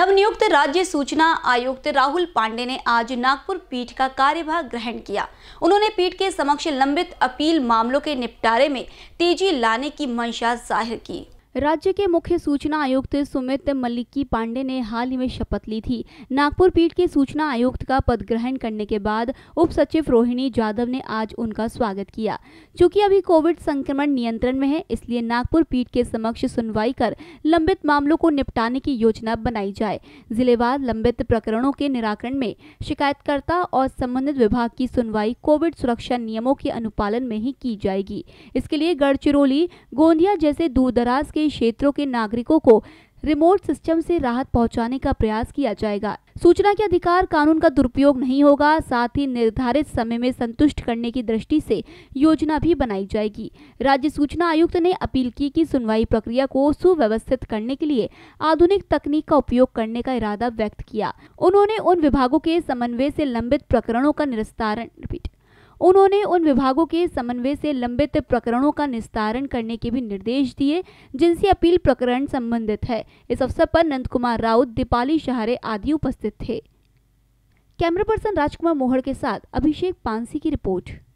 नवनियुक्त राज्य सूचना आयुक्त राहुल पांडे ने आज नागपुर पीठ का कार्यभार ग्रहण किया उन्होंने पीठ के समक्ष लंबित अपील मामलों के निपटारे में तेजी लाने की मंशा जाहिर की राज्य के मुख्य सूचना आयुक्त सुमित मल्लिकी पांडे ने हाल ही में शपथ ली थी नागपुर पीठ के सूचना आयुक्त का पद ग्रहण करने के बाद उप सचिव रोहिणी यादव ने आज उनका स्वागत किया चूंकि अभी कोविड संक्रमण नियंत्रण में है इसलिए नागपुर पीठ के समक्ष सुनवाई कर लंबित मामलों को निपटाने की योजना बनाई जाए जिलेवार लंबित प्रकरणों के निराकरण में शिकायतकर्ता और संबंधित विभाग की सुनवाई कोविड सुरक्षा नियमों के अनुपालन में ही की जाएगी इसके लिए गढ़चिरौली गोंदिया जैसे दूर के के क्षेत्रों के नागरिकों को रिमोट सिस्टम से राहत पहुंचाने का प्रयास किया जाएगा सूचना के अधिकार कानून का दुरुपयोग नहीं होगा साथ ही निर्धारित समय में संतुष्ट करने की दृष्टि से योजना भी बनाई जाएगी राज्य सूचना आयुक्त ने अपील की कि सुनवाई प्रक्रिया को सुव्यवस्थित करने के लिए आधुनिक तकनीक का उपयोग करने का इरादा व्यक्त किया उन्होंने उन विभागों के समन्वय ऐसी लंबित प्रकरणों का निस्तारण उन्होंने उन विभागों के समन्वय से लंबित प्रकरणों का निस्तारण करने के भी निर्देश दिए जिनसे अपील प्रकरण संबंधित है इस अवसर पर नंद कुमार राउत दीपाली शहरे आदि उपस्थित थे कैमरा पर्सन राजकुमार मोहड़ के साथ अभिषेक पानसी की रिपोर्ट